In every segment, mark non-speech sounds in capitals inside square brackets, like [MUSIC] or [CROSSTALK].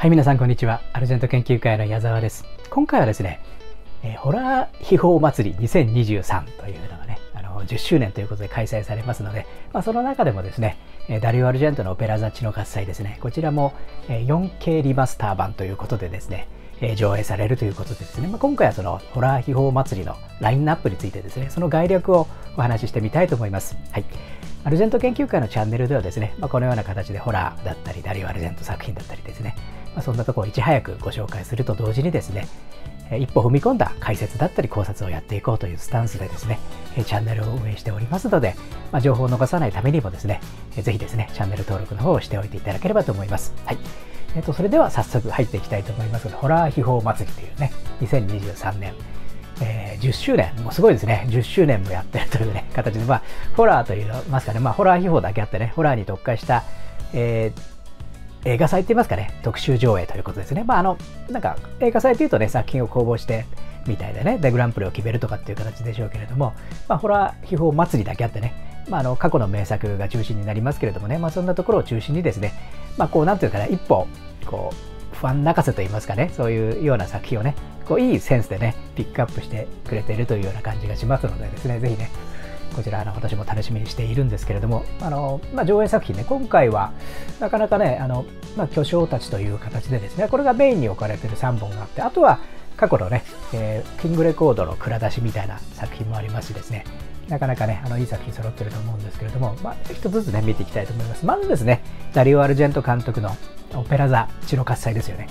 はい、皆さんこんにちは。アルジェント研究会の矢沢です。今回はですね、えー、ホラー秘宝祭り2023というのがね、あの10周年ということで開催されますので、まあ、その中でもですね、えダリオ・アルジェントのオペラ座地の喝采ですね、こちらも、え 4K リマスター版ということでですね、え上映されるということでですね、まあ、今回はそのホラー秘宝祭りのラインナップについてですね、その概略をお話ししてみたいと思います。はい。アルジェント研究会のチャンネルではですね、まあ、このような形でホラーだったり、ダリオ・アルジェント作品だったりですね、まあ、そんなとこをいち早くご紹介すると同時にですね一歩踏み込んだ解説だったり考察をやっていこうというスタンスでですねチャンネルを運営しておりますので、まあ、情報を逃さないためにもですねぜひですねチャンネル登録の方をしておいていただければと思います。はいえっ、と、それでは早速入っていきたいと思いますホラー秘宝祭りというね2023年えー、10周年、もうすごいですね。10周年もやってるというね、形で、まあ、ホラーといいますかね、まあ、ホラー秘宝だけあってね、ホラーに特化した、えー、映画祭って言いますかね、特集上映ということですね。まあ、あの、なんか、映画祭っていうとね、作品を公募して、みたいでね、で、グランプリを決めるとかっていう形でしょうけれども、まあ、ホラー秘宝祭りだけあってね、まあ、あの、過去の名作が中心になりますけれどもね、まあ、そんなところを中心にですね、まあ、こう、なんていうかな、一歩、こう、ファン泣かせと言いますかね、そういうような作品をね、こういいセンスでね、ピックアップしてくれているというような感じがしますのでですね、ぜひね、こちらあの私も楽しみにしているんですけれどもあの、まあ、上映作品ね今回はなかなかねあの、まあ、巨匠たちという形でですねこれがメインに置かれてる3本があってあとは過去のね、えー、キングレコードの蔵出しみたいな作品もありますしですねなかなかねあのいい作品揃ってると思うんですけれども、まあ、一つずつね見ていきたいと思いますまずですねダリオ・アルジェント監督の「オペラ座・血の喝采」ですよね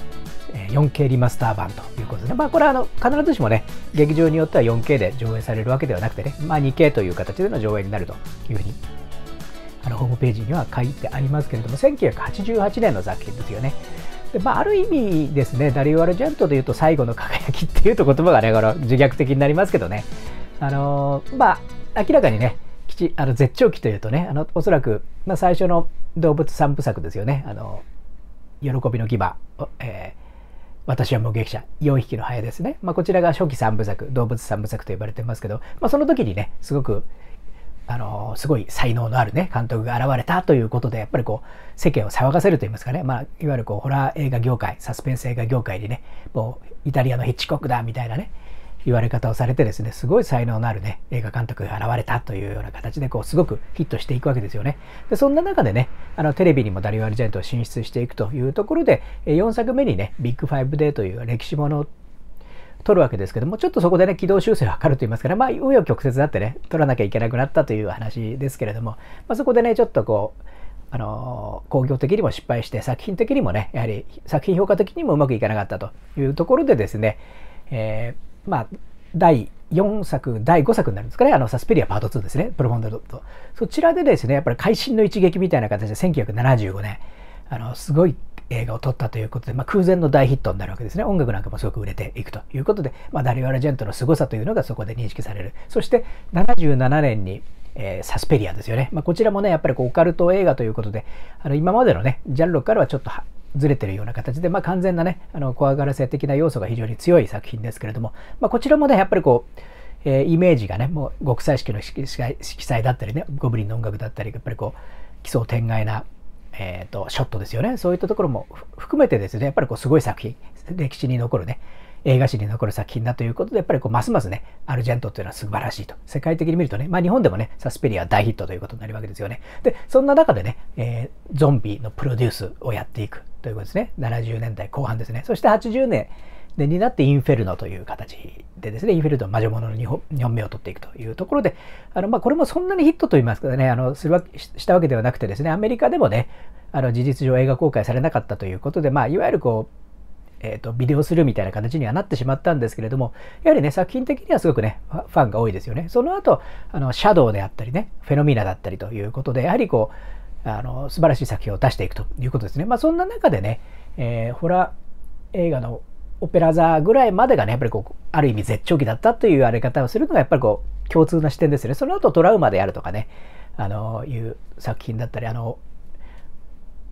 4K リマスター版ということで、まあ、これはあの必ずしもね、劇場によっては 4K で上映されるわけではなくてね、まあ、2K という形での上映になるというふうに、あのホームページには書いてありますけれども、1988年の作品ですよね。でまあ、ある意味ですね、ダリオ・アルジェントでいうと最後の輝きっていうと言葉がね、この自虐的になりますけどね、あのー、まあ、明らかにね、あの絶頂期というとね、あのおそらく、まあ、最初の動物三部作ですよね、あの喜びの牙、えー私は目撃者、4匹のハエですね。まあ、こちらが初期三部作、動物三部作と呼ばれてますけど、まあ、その時にね、すごく、あのー、すごい才能のあるね、監督が現れたということで、やっぱりこう、世間を騒がせると言いますかね、まあ、いわゆるこう、ホラー映画業界、サスペンス映画業界にね、もう、イタリアのヒッチコックだ、みたいなね、言われ方をされてですねすごい才能のあるね映画監督が現れたというような形でこうすごくヒットしていくわけですよねでそんな中でねあのテレビにもダリオ・アルジェントを進出していくというところで4作目にねビッグファイブデーという歴史ものを取るわけですけどもちょっとそこでね軌道修正を図ると言いますからまあ紆余曲折だってね取らなきゃいけなくなったという話ですけれども、まあ、そこでねちょっとこうあの工業的にも失敗して作品的にもねやはり作品評価的にもうまくいかなかったというところでですね、えーまあ、第4作、第5作になるんですかね、あのサスペリアパート2ですね、プロフォンドドット。そちらでですね、やっぱり会心の一撃みたいな形で1975年、あのすごい映画を撮ったということで、まあ、空前の大ヒットになるわけですね。音楽なんかもすごく売れていくということで、まあ、ダリオ・アラジェントの凄さというのがそこで認識される。そして77年に、えー、サスペリアですよね。まあ、こちらもね、やっぱりこうオカルト映画ということで、あの今までのね、ジャンルからはちょっとずれてるような形で、まあ、完全なねあの怖がらせ的な要素が非常に強い作品ですけれども、まあ、こちらもねやっぱりこう、えー、イメージがねもう極彩色の色彩だったりねゴブリンの音楽だったりやっぱりこう奇想天外な、えーと、ショットですよねそういったところも含めてですねやっぱりこうすごい作品歴史に残るね映画史に残る作品だということでやっぱりこうますますねアルジェントというのは素晴らしいと世界的に見るとね、まあ、日本でもねサスペリア大ヒットということになるわけですよねでそんな中でね、えー、ゾンビのプロデュースをやっていくということですね70年代後半ですねそして80年になってインフェルノという形でですねインフェルノ魔女物の日本日本名を取っていくというところであの、まあ、これもそんなにヒットといいますかねあのするわしたわけではなくてですねアメリカでもねあの事実上映画公開されなかったということで、まあ、いわゆるこうえーと、ビデオするみたいな形にはなってしまったんですけれどもやはりね作品的にはすごくねファンが多いですよねその後あのシャドウであったりねフェノミナだったりということでやはりこうあの素晴らしい作品を出していくということですね。まあ、そんな中でね、えー、ホラー映画のオペラ座ぐらいまでがね、やっぱりこう、ある意味絶頂期だったというあれ方をするのが、やっぱりこう、共通な視点ですね。その後トラウマであるとかね、あの、いう作品だったり、あの、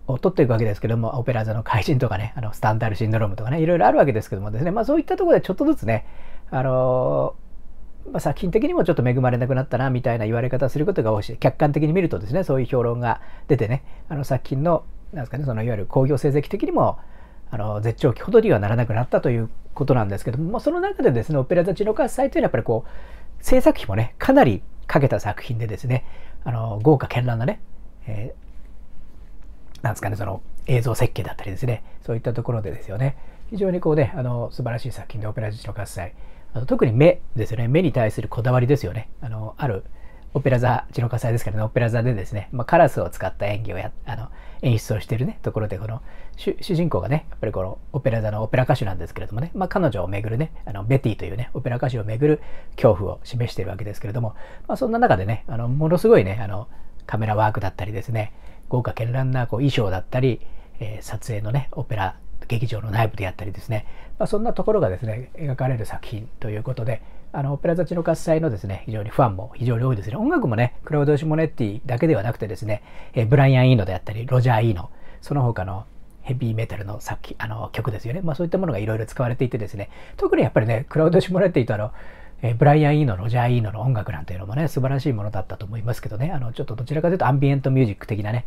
を取っていくわけですけども、オペラ座の怪人とかね、あのスタンダールシンドロームとかね、いろいろあるわけですけどもですね、まあそういったところでちょっとずつね、あのまあ、作品的にもちょっと恵まれなくなったなみたいな言われ方をすることが多いし客観的に見るとですねそういう評論が出てねあの作品のなんですか、ね、そのいわゆる興行成績的にもあの絶頂期ほどにはならなくなったということなんですけども、まあ、その中でですね「オペラ座地の喝采」というのはやっぱりこう制作費もねかなりかけた作品でですねあの豪華絢爛なね、えー、なんですかねその映像設計だったりですねそういったところでですよね非常にこうねあの素晴らしい作品で「オペラ座地の喝采」あ特に目ですよね目に対するこだわりですよねあのあるオペラ座地の火災ですからねオペラ座でですね、まあ、カラスを使った演技をやあの演出をしてるねところでこの主人公がねやっぱりこのオペラ座のオペラ歌手なんですけれどもね、まあ、彼女をめぐるねあのベティというねオペラ歌手をめぐる恐怖を示しているわけですけれども、まあ、そんな中でねあのものすごいねあのカメラワークだったりですね豪華絢爛なこう衣装だったり、えー、撮影のねオペラ劇場の内部であったりですね、まあ、そんなところがですね描かれる作品ということであのオペラ座地の喝采のですね非常にファンも非常に多いですね音楽もねクラウド・シモネッティだけではなくてですね、えブライアン・イーノであったりロジャー・イーノその他のヘビーメタルの作あの曲ですよね、まあ、そういったものがいろいろ使われていてですね特にやっぱりねクラウド・シモネッティとあのえブライアン・イーノ、ロジャー・イーノの音楽なんていうのもね、素晴らしいものだったと思いますけどね、あの、ちょっとどちらかというとアンビエントミュージック的なね、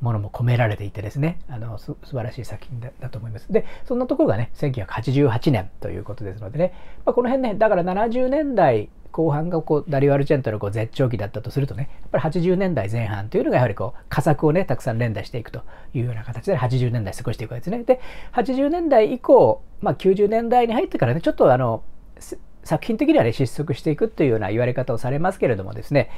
ものも込められていてですねあの素晴らしい作品だと思います。でそんなところがね1988年ということですのでね、まあ、この辺ねだから70年代後半がこうダリュワルチェントのこう絶頂期だったとするとねやっぱり80年代前半というのがやはりこう佳作をねたくさん連打していくというような形で80年代過ごしていくわけですね。で80年代以降、まあ、90年代に入ってからねちょっとあの作品的にはね失速していくというような言われ方をされますけれどもですね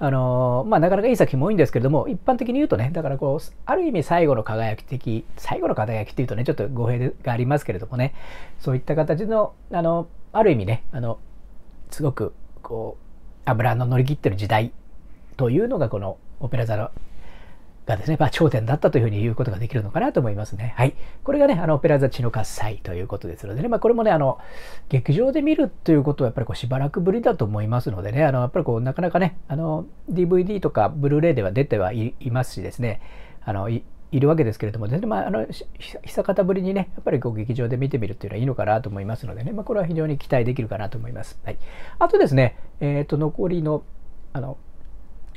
あのまあ、なかなかいい作品も多いんですけれども一般的に言うとねだからこうある意味最後の輝き的最後の輝きっていうとねちょっと語弊がありますけれどもねそういった形のあのある意味ねあのすごくこう油の乗り切ってる時代というのがこの「オペラ座のがですね、まあ、頂点だったというふうに言うことができるのかなと思いますね。はい。これがね、あの、オペラ座地の喝采ということですのでね、まあ、これもね、あの、劇場で見るということはやっぱりこうしばらくぶりだと思いますのでね、あの、やっぱりこう、なかなかね、あの、DVD とかブルーレイでは出てはいますしですね、あの、いるわけですけれども、全然、まあ、あの久方ぶりにね、やっぱりこう劇場で見てみるっていうのはいいのかなと思いますのでね、まあ、これは非常に期待できるかなと思います。はい、あとですね、えー、と残りのあの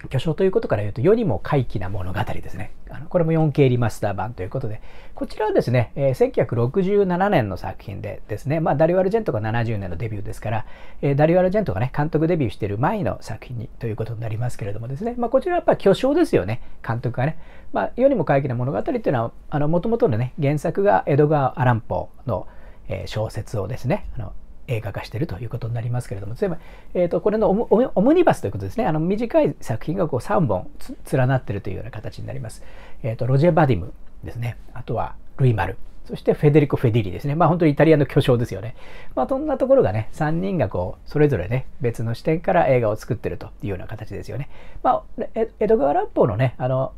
巨匠ということから言うと、よりも怪奇な物語ですね。あのこれも 4K リマスター版ということで、こちらはですね、え1967年の作品でですね、まあ、ダリワアルジェントが70年のデビューですから、えダリワアルジェントがね、監督デビューしてる前の作品にということになりますけれどもですね、まあ、こちらはやっぱ巨匠ですよね、監督がね。まあ、よりも怪奇な物語っていうのは、あの、もともとのね、原作が江戸川アランポの、え小説をですね、あの映画化しているということになりますけれども、例えば、えーと、これのオムニバスということですね、あの短い作品がこう3本連なっているというような形になります。えーと、ロジェ・バディムですね、あとはルイ・マル、そしてフェデリコ・フェディリですね。まあ本当にイタリアの巨匠ですよね。まあそんなところがね、3人がこう、それぞれね、別の視点から映画を作っているというような形ですよね。まあ、江戸川乱歩のね、あの、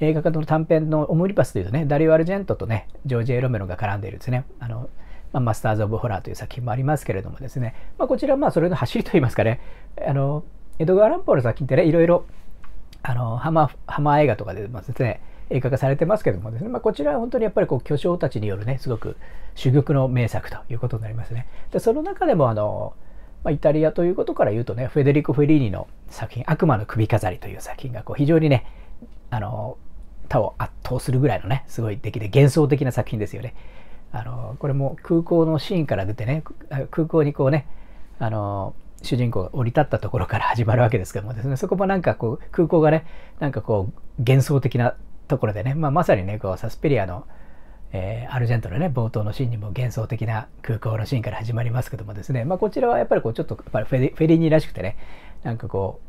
映画化の短編のオムニバスというとね、ダリオ・アルジェントとね、ジョージ・エロメロが絡んでいるですね。あの、まあ、マスターズ・オブ・ホラーという作品もありますけれどもですね、まあ、こちらまあそれの走りといいますかねあの江戸川乱歩の作品ってねいろいろあの浜浜映画とかでですね映画化されてますけどもですね、まあ、こちらは本当にやっぱりこう巨匠たちによるねすごく珠玉の名作ということになりますね。でその中でもあの、まあ、イタリアということから言うとねフェデリコ・フェリーニの作品「悪魔の首飾り」という作品がこう非常にねあの他を圧倒するぐらいのねすごい出来で幻想的な作品ですよね。あのこれも空港のシーンから出てね空港にこうねあの主人公が降り立ったところから始まるわけですけどもですねそこもなんかこう空港がねなんかこう幻想的なところでね、まあ、まさにねこうサスペリアの、えー、アルジェントのね冒頭のシーンにも幻想的な空港のシーンから始まりますけどもですね、まあ、こちらはやっぱりこうちょっとやっぱりフェリーニらしくてねなんかこ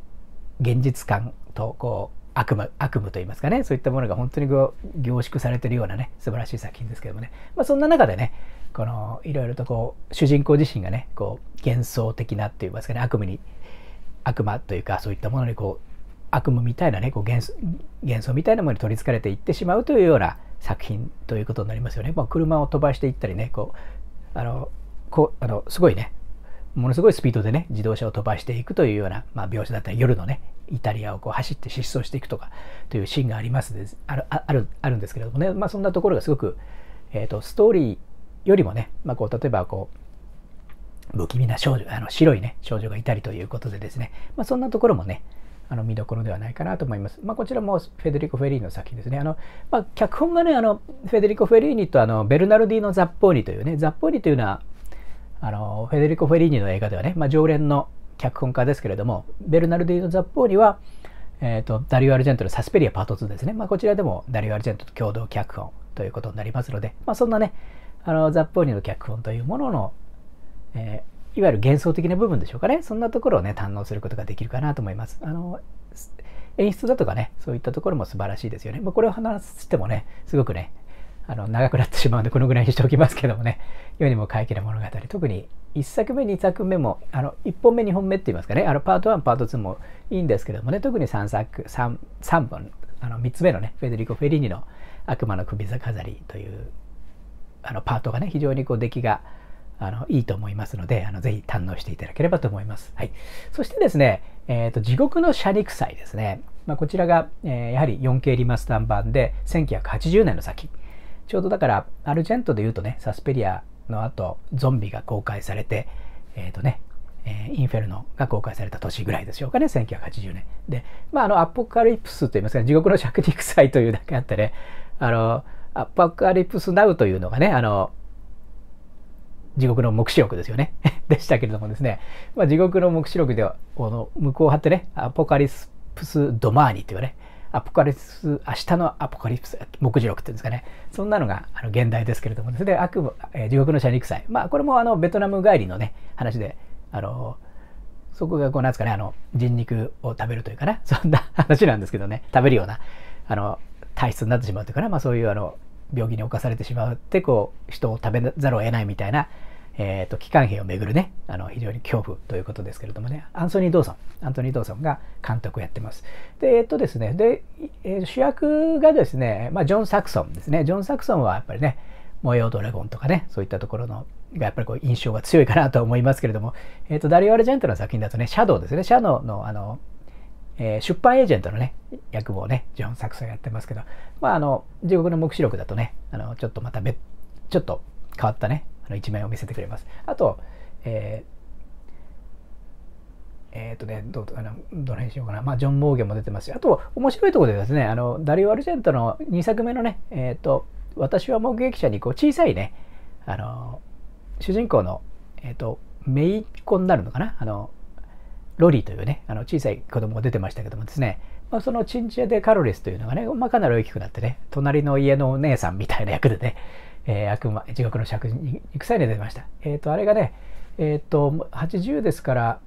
う現実感とこう悪夢悪夢といいますかねそういったものが本当にこう凝縮されてるようなね素晴らしい作品ですけどもね、まあ、そんな中でねこのいろいろとこう主人公自身がねこう幻想的なっていいますかね悪夢に悪魔というかそういったものにこう悪夢みたいなねこう幻想みたいなものに取りつかれていってしまうというような作品ということになりますよね。もう車を飛ばしていったりねこうあのこうあのすごいねものすごいスピードでね自動車を飛ばしていくというような、まあ、描写だったり夜のねイタリアをこう走って疾走していくとかというシーンがありますであるあるあるんですけれどもね、まあ、そんなところがすごく、えーと、とストーリーよりもね、まあ、こう例えばこう不気味な少女あの白いね少女がいたりということでですね、まあ、そんなところもねあの見どころではないかなと思います。まあ、こちらもフェデリコ・フェリーの作品ですね。あのまあ、脚本がねあのフェデリコ・フェリーニとあのベルナルディのザッポーニというねザッポーニというのはあのフェデリコ・フェリーニの映画ではね、まあ、常連の脚本家ですけれどもベルナルディーノ・ザッポーニは、えーと、ダリオ・アルジェントの「サスペリアパート2」ですね、まあ、こちらでもダリオ・アルジェントと共同脚本ということになりますので、まあ、そんなねあのザッポーニの脚本というものの、えー、いわゆる幻想的な部分でしょうかねそんなところをね堪能することができるかなと思います。あの演出だとかねそういったところも素晴らしいですよね。まあ、これを話してもねすごくねあの長くなってしまうのでこのぐらいにしておきますけどもね世にも怪奇な物語特に1作目2作目もあの1本目2本目って言いますかねあのパート1パート2もいいんですけどもね特に3作 3, 本あの3つ目のねフェデリコ・フェリーニの「悪魔の首座飾り」というあのパートがね非常にこう出来があのいいと思いますのであのぜひ堪能していただければと思います。はい、そしてですね、えーと「地獄の車肉祭」ですね、まあ、こちらが、えー、やはり 4K リマスター版で1980年の作品。ちょうどだからアルジェントで言うとねサスペリアの後ゾンビが公開されてえっ、ー、とねえインフェルノが公開された年ぐらいでしょうかね、1980年。で、まあ、あの、アポカリプスといいますか、地獄の尺肉祭というだけあってね、あの、アポカリプスナウというのがね、あの、地獄の黙示録ですよね。[LAUGHS] でしたけれどもですね、まあ、地獄の黙示録では、この、向こう張ってね、アポカリプスドマーニっていうね、アポカリプス、明日のアポカリプス、目次録っていうんですかね。そんなのがあの現代ですけれども、ね、それで悪夢、え地獄の車肉祭。まあ、これもあのベトナム帰りのね、話で、あの、そこがこう、なんですかね、あの、人肉を食べるというかな、[LAUGHS] そんな話なんですけどね、食べるような、あの、体質になってしまうというかな、まあそういうあの、病気に侵されてしまうって、こう、人を食べざるを得ないみたいなえーと、機関兵をめぐるねあの非常に恐怖ということですけれどもねアンソニー・ドーソンアントニー・ドーソンが監督をやってます。でえっ、ー、とですねで、えー、主役がですね、まあ、ジョン・サクソンですねジョン・サクソンはやっぱりね「模様ドラゴン」とかねそういったところのがやっぱりこう印象が強いかなと思いますけれども、えーと、ダリオ・アレジェントの作品だとね「シャドウ」ですね「シャドウの」あの、えー、出版エージェントのね役をねジョン・サクソンやってますけどまああの「地獄の黙示録」だとねあのちょっとまたちょっと変わったねあの一面を見せてくれます。あと、えーえっ、ー、とね、どあのどの辺しようかな。まあ、ジョン・モーゲンも出てますし、あと、面白いところでですね、あの、ダリオ・アルジェントの2作目のね、えっ、ー、と、私は目撃者に、こう、小さいね、あの、主人公の、えっ、ー、と、姪っ子になるのかな。あの、ロリーというね、あの、小さい子供が出てましたけどもですね、まあ、そのチンチェ・デ・カロリスというのがね、まあ、かなり大きくなってね、隣の家のお姉さんみたいな役でね、えー、悪魔地獄の尺に行く際に出ました。えっ、ー、とあれがねえっ、ー、と80ですから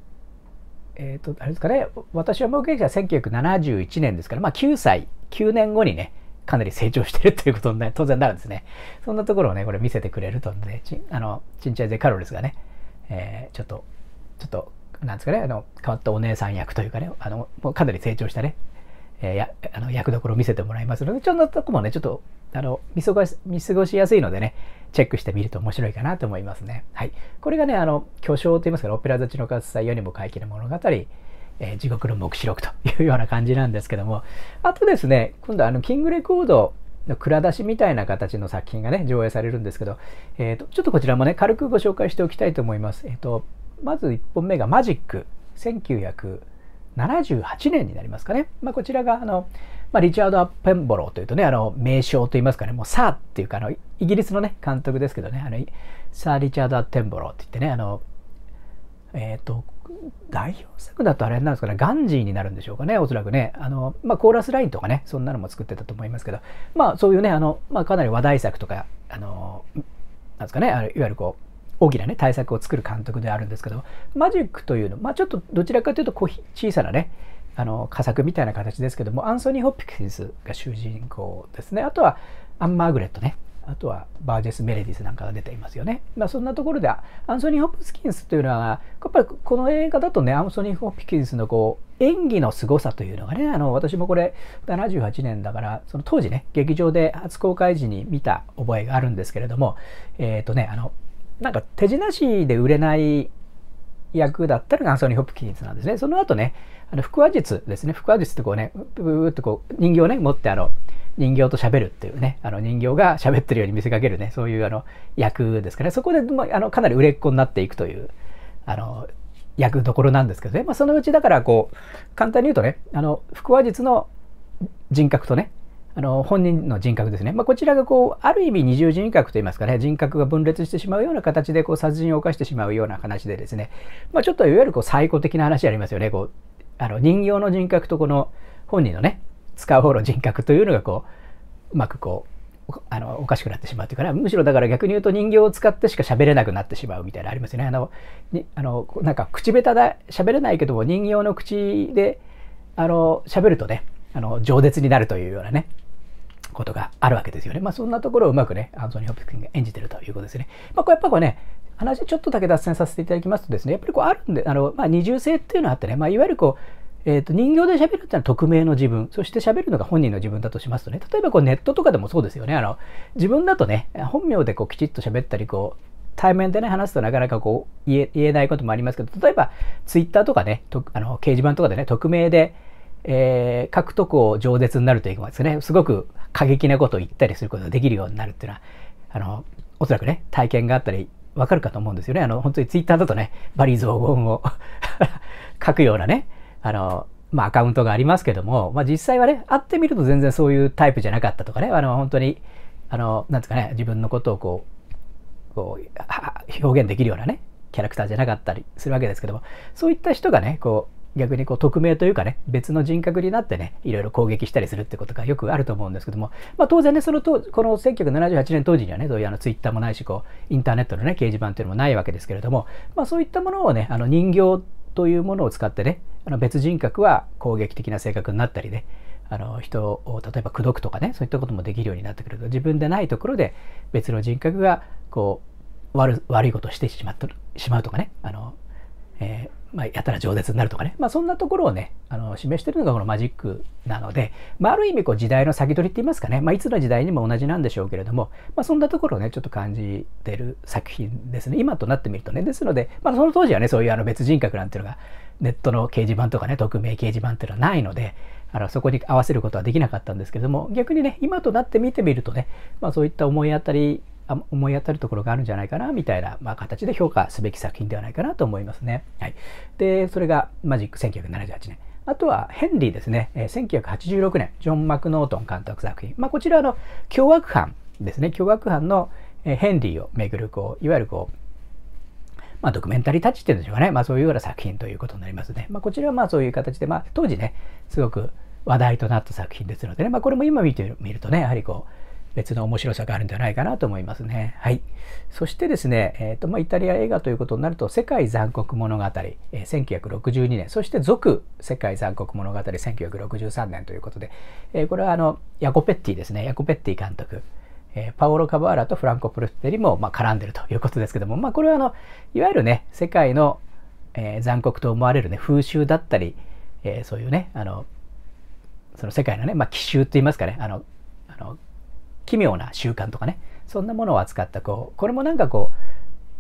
えっ、とあれですかね私は目撃者は1971年ですからまあ9歳9年後にねかなり成長してるということに、ね、当然なるんですね。そんなところをねこれ見せてくれるとねちあのちんちゃいぜカロルスがね、えー、ちょっとちょっとなんですかねあの変わったお姉さん役というかねあのもうかなり成長したねえー、やあの役どころを見せてもらいますので、ちょっとこもね、ちょっとあの見過ごし、見過ごしやすいのでね、チェックしてみると面白いかなと思いますね。はい。これがね、あの、巨匠といいますか、オペラ座地の喝采世にも怪奇の物語、えー、地獄の黙示録というような感じなんですけども、あとですね、今度あの、キングレコードの蔵出しみたいな形の作品がね、上映されるんですけど、えっ、ー、と、ちょっとこちらもね、軽くご紹介しておきたいと思います。えっ、ー、と、まず1本目がマジック、1978年になりますかね。まあ、こちらが、あの、まあ、リチャード・アッペンボローというとね、あの、名称といいますかね、もうサーっていうか、あの、イギリスのね、監督ですけどね、あの、サー・リチャード・アッペンボローって言ってね、あの、えっ、ー、と、代表作だとあれなんですかね、ガンジーになるんでしょうかね、おそらくね。あの、まあ、コーラスラインとかね、そんなのも作ってたと思いますけど、まあ、そういうね、あの、まあ、かなり話題作とか、あの、なんですかね、あのいわゆるこう、大きなね、対策を作る監督であるんですけど、マジックというの、まあ、ちょっとどちらかというと小小さなね、あの佳作みたいな形ですけどもアンソニー・ホッピキンスが主人公ですねあとはアン・マーグレットねあとはバージェス・メレディスなんかが出ていますよね。まあ、そんなところでアンソニー・ホップキンスというのはやっぱりこの映画だとねアンソニー・ホップキンスのこう演技の凄さというのがねあの私もこれ78年だからその当時ね劇場で初公開時に見た覚えがあるんですけれどもえっ、ー、とねあのなんか手品師で売れない役だったのがアンソニー・ホプキンなんですね。その後ね、あの腹話術ですね。腹話術ってこうね、ブーっとこう人形をね、持ってあの、人形と喋るっていうね、あの人形が喋ってるように見せかけるね、そういうあの役ですかね、そこで、まあ、あのかなり売れっ子になっていくという、あの、役どころなんですけどね。まあ、そのうちだからこう、簡単に言うとね、あの、腹話術の人格とね、あの本人の人格ですね、まあ、こちらがこうある意味二重人格といいますかね人格が分裂してしまうような形でこう殺人を犯してしまうような話でですね、まあ、ちょっといわゆるこう最古的な話ありますよねこうあの人形の人格とこの本人のね使う方の人格というのがこううまくこうあのおかしくなってしまうというか、ね、むしろだから逆に言うと人形を使ってしか喋れなくなってしまうみたいなありますよねあのにあのなんか口下手だ喋れないけども人形の口であの喋るとねあの饒舌になるというようなねことがあるわけですよね。まあ、そんなところをうまくね、アンソニー・ホプキンが演じてるということですね。まあ、これやっぱこうね、話ちょっとだけ脱線させていただきますとですね、やっぱりこうあるんで、あの、まあ、二重性っていうのがあってね、まあ、いわゆるこう、えー、と人形で喋るっていうのは匿名の自分、そして喋るのが本人の自分だとしますとね、例えばこうネットとかでもそうですよね、あの自分だとね、本名でこうきちっと喋ったり、こう対面でね、話すとなかなかこう言えないこともありますけど、例えばツイッターとかね、とあの掲示板とかでね、匿名でえー、獲得を饒舌になるというかですね、すごく過激なことを言ったりすることができるようになるっていうのは、あの、おそらくね、体験があったり、わかるかと思うんですよね。あの、本当にツイッターだとね、バリ雑言を [LAUGHS] 書くようなね、あの、まあ、アカウントがありますけども、まあ、実際はね、会ってみると全然そういうタイプじゃなかったとかね、あの、本当に、あの、なんですかね、自分のことをこう、こう、表現できるようなね、キャラクターじゃなかったりするわけですけども、そういった人がね、こう、逆にこう匿名というかね別の人格になってねいろいろ攻撃したりするってことがよくあると思うんですけども、まあ、当然ねその時、この1978年当時にはねそういうあのツイッターもないしこうインターネットのね掲示板というのもないわけですけれども、まあ、そういったものをねあの人形というものを使ってねあの別人格は攻撃的な性格になったりねあの人を例えば口説くとかねそういったこともできるようになってくると自分でないところで別の人格がこう悪悪いことをしてしまっしまうとかねあの、えーまあ、やたら饒舌になるとかね、まあ、そんなところをねあの示してるのがこのマジックなので、まあ、ある意味こう時代の先取りって言いますかね、まあ、いつの時代にも同じなんでしょうけれども、まあ、そんなところをねちょっと感じてる作品ですね今となってみるとねですので、まあ、その当時はねそういうあの別人格なんていうのがネットの掲示板とかね匿名掲示板っていうのはないのであのそこに合わせることはできなかったんですけれども逆にね今となって見てみるとね、まあ、そういった思い当たり思い当たるところがあるんじゃないかなみたいな、まあ、形で評価すべき作品ではないかなと思いますね。はい、でそれがマジック1978年。あとはヘンリーですね、え1986年ジョン・マクノートン監督作品、まあ、こちらの凶悪犯ですね凶悪犯のヘンリーをめぐるこういわゆるこうまあ、ドキュメンタリータッチっていうんでしょうかね、まあ、そういうような作品ということになりますね。まあ、こちらはまあそういう形で、まあ、当時ね、すごく話題となった作品ですのでね、まあ、これも今見てみるとね、やはりこう、別の面白さがあるんじゃないかなと思いますね。はい。そしてですね、えっ、ー、と、まあ、イタリア映画ということになると、世界残酷物語、えー、1962年、そして続世界残酷物語1963年ということで、えー、これはあの、ヤコペッティですね、ヤコペッティ監督。えー、パオロ・カバーラとフランコ・プルッテリも、まあ、絡んでるということですけども、まあ、これはあのいわゆるね世界の、えー、残酷と思われる、ね、風習だったり、えー、そういうねあのその世界のね、まあ、奇襲といいますかねあのあの奇妙な習慣とかねそんなものを扱ったこうこれもなんかこ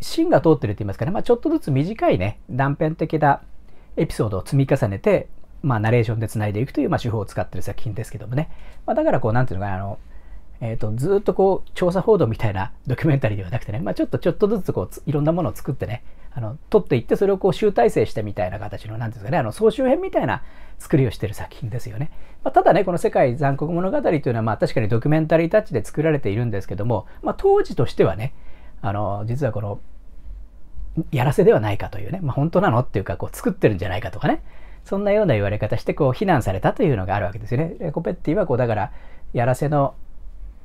う芯が通ってるって言いますかね、まあ、ちょっとずつ短いね断片的なエピソードを積み重ねて、まあ、ナレーションでつないでいくという、まあ、手法を使ってる作品ですけどもね、まあ、だからこう何て言うのかなあのえーと、とずっとこう調査報道みたいなドキュメンタリーではなくてね、まあ、ちょっとちょっとずつこういろんなものを作ってねあの取っていってそれをこう集大成してみたいな形の何ですかねあの総集編みたいな作りをしてる作品ですよね。まあ、ただねこの「世界残酷物語」というのはまあ確かにドキュメンタリータッチで作られているんですけども、まあ、当時としてはねあの実はこのやらせではないかというね、まあ、本当なのっていうかこう作ってるんじゃないかとかねそんなような言われ方してこう非難されたというのがあるわけですよね。コペッティはこうだからやらせの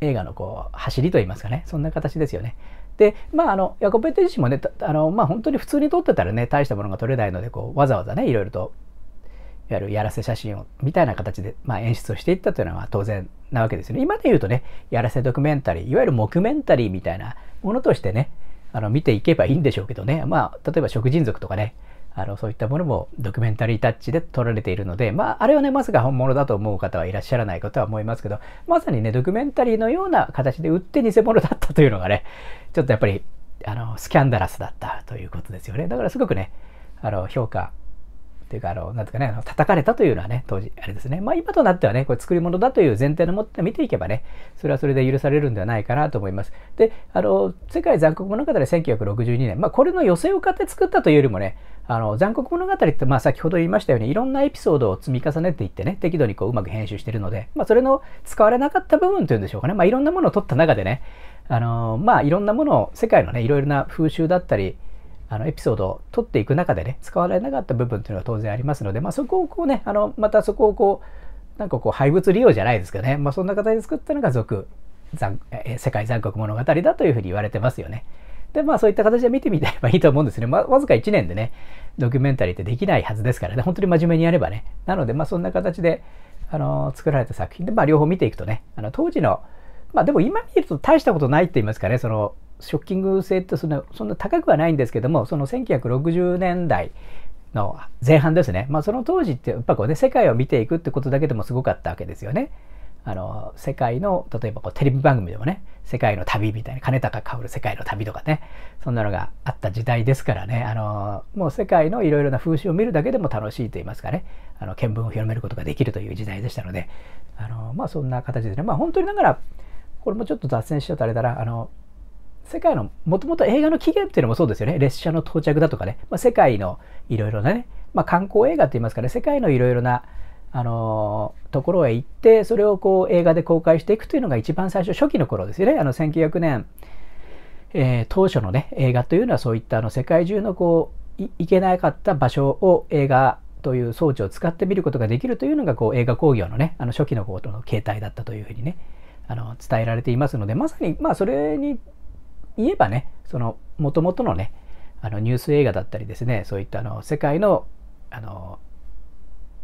映画のこう走りといいますかねそんな形ですよね。で、まあ、あの、ヤコペテ自身もね、あの、まあ、本当に普通に撮ってたらね、大したものが撮れないので、こう、わざわざね、いろいろと、いわゆるやらせ写真を、みたいな形で、まあ、演出をしていったというのは当然なわけですよね。今で言うとね、やらせドキュメンタリー、いわゆるモクメンタリーみたいなものとしてね、あの、見ていけばいいんでしょうけどね、まあ、例えば食人族とかね、あのそういったものもドキュメンタリータッチで撮られているので、まあ、あれはね、まさか本物だと思う方はいらっしゃらないことは思いますけど、まさにね、ドキュメンタリーのような形で売って偽物だったというのがね、ちょっとやっぱり、あの、スキャンダラスだったということですよね。だからすごくね、あの、評価というか、あの、なんとかね、あの叩かれたというのはね、当時、あれですね。まあ今となってはね、これ作り物だという前提のもって見ていけばね、それはそれで許されるんではないかなと思います。で、あの、世界残酷物語1962年、まあこれの寄せを買って作ったというよりもね、あの残酷物語って、まあ、先ほど言いましたようにいろんなエピソードを積み重ねていってね適度にこううまく編集してるので、まあ、それの使われなかった部分というんでしょうかね、まあ、いろんなものを取った中でねあのまあいろんなものを世界のねいろいろな風習だったりあのエピソードを取っていく中でね使われなかった部分というのは当然ありますので、まあ、そこをこうねあのまたそこをこうなんかこう廃物利用じゃないですかね、まあ、そんな形で作ったのが俗残世界残酷物語だというふうに言われてますよね。で、まあそういった形で見てみればいいと思うんですね。まわずか1年でね、ドキュメンタリーってできないはずですからね、本当に真面目にやればね。なので、まあそんな形で、あのー、作られた作品で、まあ両方見ていくとね、あの当時の、まあでも今見ると大したことないって言いますかね、その、ショッキング性ってそんなそんな高くはないんですけども、その1960年代の前半ですね。まあその当時ってやっぱこうね、世界を見ていくってことだけでもすごかったわけですよね。あの世界の例えばこうテレビ番組でもね世界の旅みたいな金高薫世界の旅とかねそんなのがあった時代ですからねあのもう世界のいろいろな風習を見るだけでも楽しいと言いますかねあの見聞を広めることができるという時代でしたのであのまあそんな形でねまあ本当にだからこれもちょっと雑線しちゃうとあれだなあの世界のもともと映画の起源っていうのもそうですよね列車の到着だとかね、まあ、世界のいろいろなね、まあ、観光映画って言いますかね世界のいろいろなあのところへ行ってそれをこう映画で公開していくというのが一番最初初期の頃ですよねあの1900年、えー、当初のね映画というのはそういったあの世界中のこう行けなかった場所を映画という装置を使って見ることができるというのがこう映画工業のねあの初期のことの形態だったというふうにねあの伝えられていますのでまさにまあそれに言えばねそのもともとのねあのニュース映画だったりですねそういったあの世界のあの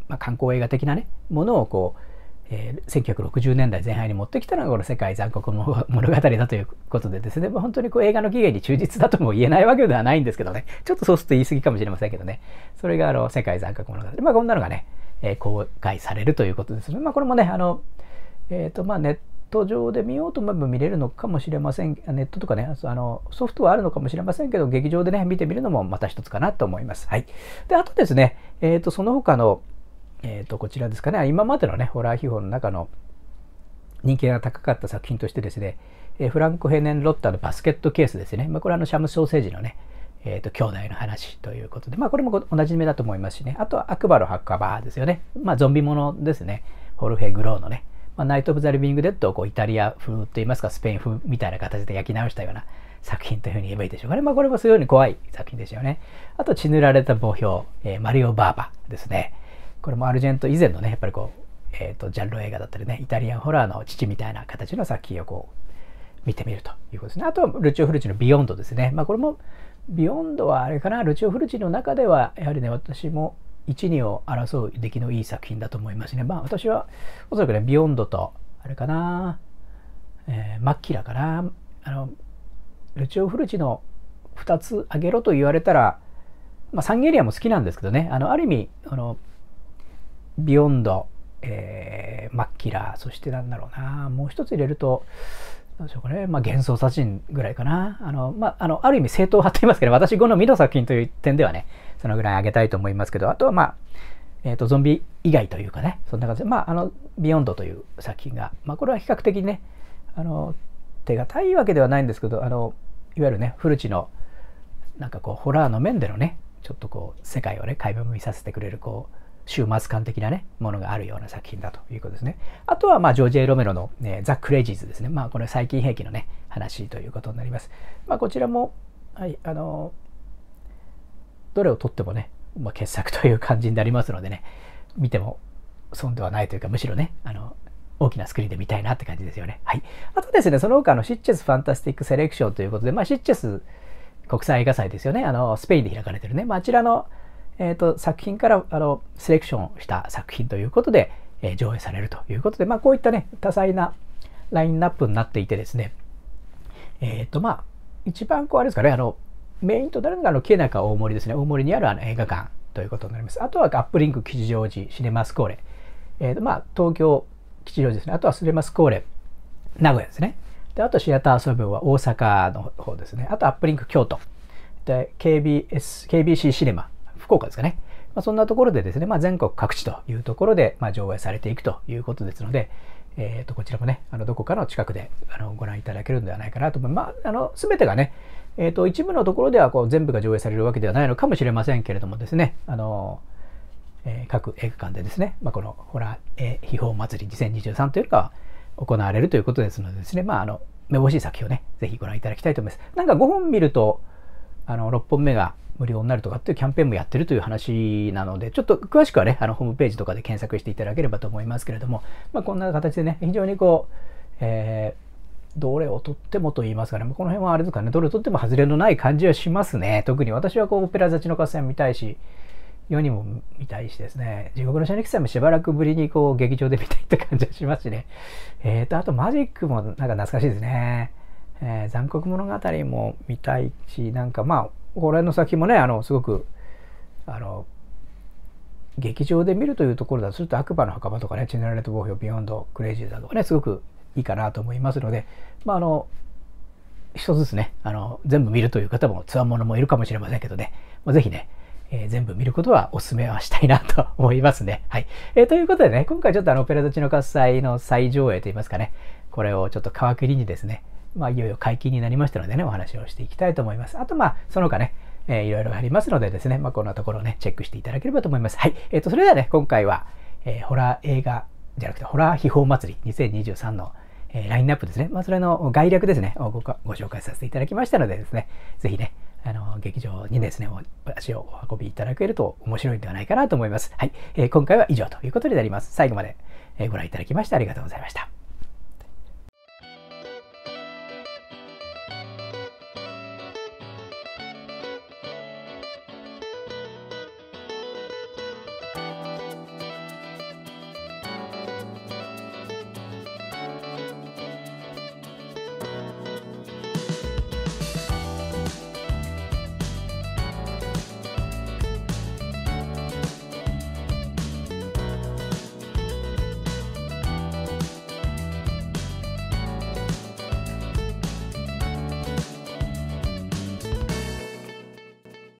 まあ、観光映画的なねものをこう、えー、1960年代前半に持ってきたのがこの「世界残酷物語」だということでですね、まあ、本当にこう映画の起源に忠実だとも言えないわけではないんですけどねちょっとそうすると言い過ぎかもしれませんけどねそれがあの「世界残酷物語」まあこんなのがね、えー、公開されるということですね。まあ、これもねあの、えーとまあ、ネット上で見ようと思えば見れるのかもしれませんネットとかねあのソフトはあるのかもしれませんけど劇場でね見てみるのもまた一つかなと思います。はい、であとですね、えーと、とその他のえー、と、こちらですかね、今までのね、ホラー秘宝の中の人気が高かった作品としてですね、えフランコ・ヘネン・ロッタのバスケットケースですね、まあ、これはあのシャムソーセージのね、えーと、兄弟の話ということで、まあ、これもおなじみだと思いますしね、あとは悪魔の墓場ですよね、まあ、ゾンビものですね、ホルフェ・グローのね、まあ、ナイト・オブ・ザ・リビング・デッドをこうイタリア風といいますか、スペイン風みたいな形で焼き直したような作品というふうに言えばいいでしょうかね。まあ、これもすごに怖い作品ですよね。あと、血塗られた墓標、えー、マリオ・バーバですね。これもアルジェント以前のねやっぱりこう、えーと、ジャンル映画だったりねイタリアンホラーの父みたいな形の作品をこう見てみるということですねあとはルチオ・フルチの「ビヨンド」ですねまあこれもビヨンドはあれかなルチオ・フルチの中ではやはりね私も一二を争う出来のいい作品だと思いますねまあ私はおそらくねビヨンドとあれかな、えー、マッキラかなあのルチオ・フルチの2つあげろと言われたら、まあ、サンゲリアも好きなんですけどねあのある意味あのビヨンド、えー、マッキラー、そしてなんだろうな、もう一つ入れると、なんでしょうかね、まあ、幻想殺人ぐらいかな。あの、まあ、あの、ある意味正当派と言いますけど、私好みの作品という点ではね、そのぐらいあげたいと思いますけど、あとはまあ、えっ、ー、と、ゾンビ以外というかね、そんな感じで、まあ、あの、ビヨンドという作品が、まあ、これは比較的ね、あの、手堅いわけではないんですけど、あの、いわゆるね、古地の、なんかこう、ホラーの面でのね、ちょっとこう、世界をね、垣間見させてくれる、こう、終末感的なね、ものがあるような作品だということですね。あとは、まあ、ジョージ・エロメロの、ね、ザ・クレイジーズですね。まあ、これ最近兵器のね、話ということになります。まあ、こちらも、はい、あの、どれをとってもね、まあ、傑作という感じになりますのでね、見ても損ではないというか、むしろね、あの、大きなスクリーンで見たいなって感じですよね。はい。あとですね、その他のシッチェス・ファンタスティック・セレクションということで、まあ、シッチェス国際映画祭ですよね。あの、スペインで開かれてるね。まあ、あちらのえーと、作品からあのセレクションした作品ということで、えー、上映されるということで、まあ、こういったね多彩なラインナップになっていてですねえっ、ー、とまあ一番こうあれですかねあのメインとなるのがあの京中大森ですね大森にあるあの映画館ということになりますあとはアップリンク吉祥寺シネマスコーレ、えーとまあ、東京吉祥寺ですねあとはスネマスコーレ名古屋ですねであとシアターソブは大阪の方ですねあとアップリンク京都で KBS KBC シネマ福岡ですかね。まあ、そんなところでですね、まあ、全国各地というところで、ま上映されていくということですので、えー、とこちらもね、あのどこかの近くであのご覧いただけるのではないかなと思います。まあ、あの全てがね、えー、と一部のところではこう全部が上映されるわけではないのかもしれませんけれどもですね、あのえー、各映画館でですね、まあ、このホラー、えー、秘宝祭り2023というか行われるということですのでですね、まあ、あの、めぼしい作品をね、ぜひご覧いただきたいと思います。なんか5本見ると、あの、6本目が無料になるとかっていうキャンペーンもやってるという話なので、ちょっと詳しくはね、あのホームページとかで検索していただければと思いますけれども、まあ、こんな形でね、非常にこう、えー、どれをとってもと言いますかね、この辺はあれですかね、どれをとっても外れのない感じはしますね。特に私はこう、オペラ座地の合戦見たいし、世にも見たいしですね、地獄の車力さんもしばらくぶりにこう、劇場で見たいって感じはしますしね。えーと、あとマジックもなんか懐かしいですね。えー、残酷物語も見たいし、なんかまあ、これ辺の作品もねあのすごくあの劇場で見るというところだとすると「悪魔の墓場」とかね「チェネラレット・ボーヒョビヨンド・クレイジー」だとかねすごくいいかなと思いますのでまああの一つずつねあの全部見るという方もつわものもいるかもしれませんけどね、まあ、是非ね、えー、全部見ることはお勧めはしたいなと思いますね。はいえー、ということでね今回ちょっとあの「オペラたちの喝采」の再上映といいますかねこれをちょっと皮切りにですねまあ、いよいよ解禁になりましたのでね、お話をしていきたいと思います。あと、まあ、その他ね、えー、いろいろありますのでですね、まあ、こんなところをね、チェックしていただければと思います。はい。えっ、ー、と、それではね、今回は、えー、ホラー映画じゃなくて、ホラー秘宝祭り2023の、えー、ラインナップですね。まあ、それの概略ですね、をごご紹介させていただきましたのでですね、ぜひね、あの、劇場にですね、足をお運びいただけると面白いんではないかなと思います。はい。えー、今回は以上ということになります。最後までご覧いただきましてありがとうございました。